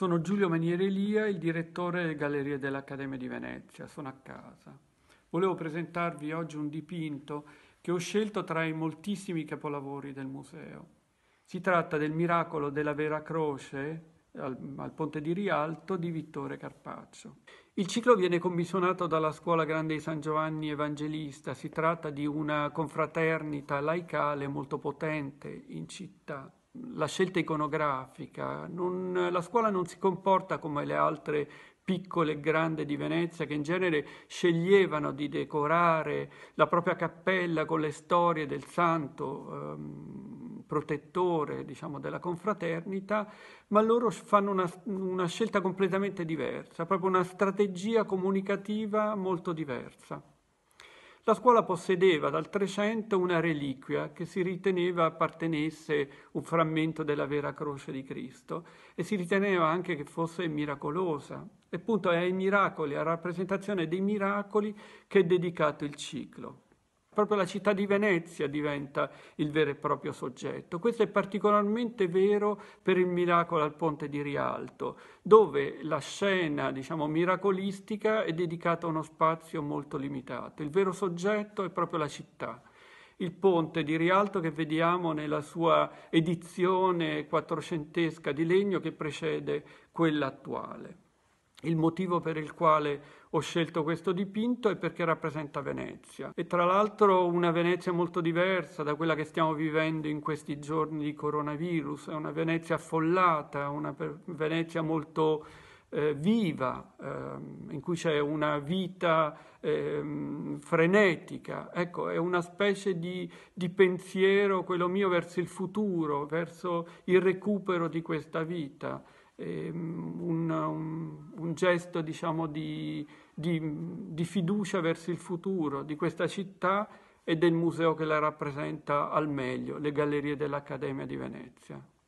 Sono Giulio Maniere Elia, il direttore Gallerie dell'Accademia di Venezia, sono a casa. Volevo presentarvi oggi un dipinto che ho scelto tra i moltissimi capolavori del museo. Si tratta del miracolo della Vera Croce al, al Ponte di Rialto di Vittore Carpaccio. Il ciclo viene commissionato dalla Scuola Grande di San Giovanni Evangelista, si tratta di una confraternita laicale molto potente in città la scelta iconografica, non, la scuola non si comporta come le altre piccole e grandi di Venezia che in genere sceglievano di decorare la propria cappella con le storie del santo ehm, protettore diciamo, della confraternita, ma loro fanno una, una scelta completamente diversa, proprio una strategia comunicativa molto diversa. La scuola possedeva dal Trecento una reliquia che si riteneva appartenesse un frammento della vera croce di Cristo e si riteneva anche che fosse miracolosa. E appunto è ai miracoli, alla rappresentazione dei miracoli che è dedicato il ciclo. Proprio la città di Venezia diventa il vero e proprio soggetto. Questo è particolarmente vero per il miracolo al ponte di Rialto, dove la scena, diciamo, miracolistica è dedicata a uno spazio molto limitato. Il vero soggetto è proprio la città. Il ponte di Rialto che vediamo nella sua edizione quattrocentesca di legno che precede quella attuale. Il motivo per il quale ho scelto questo dipinto è perché rappresenta Venezia e tra l'altro una Venezia molto diversa da quella che stiamo vivendo in questi giorni di coronavirus, è una Venezia affollata, una Venezia molto eh, viva, ehm, in cui c'è una vita ehm, frenetica, ecco, è una specie di, di pensiero, quello mio, verso il futuro, verso il recupero di questa vita. Ehm, un, gesto diciamo, di, di, di fiducia verso il futuro di questa città e del museo che la rappresenta al meglio, le gallerie dell'Accademia di Venezia.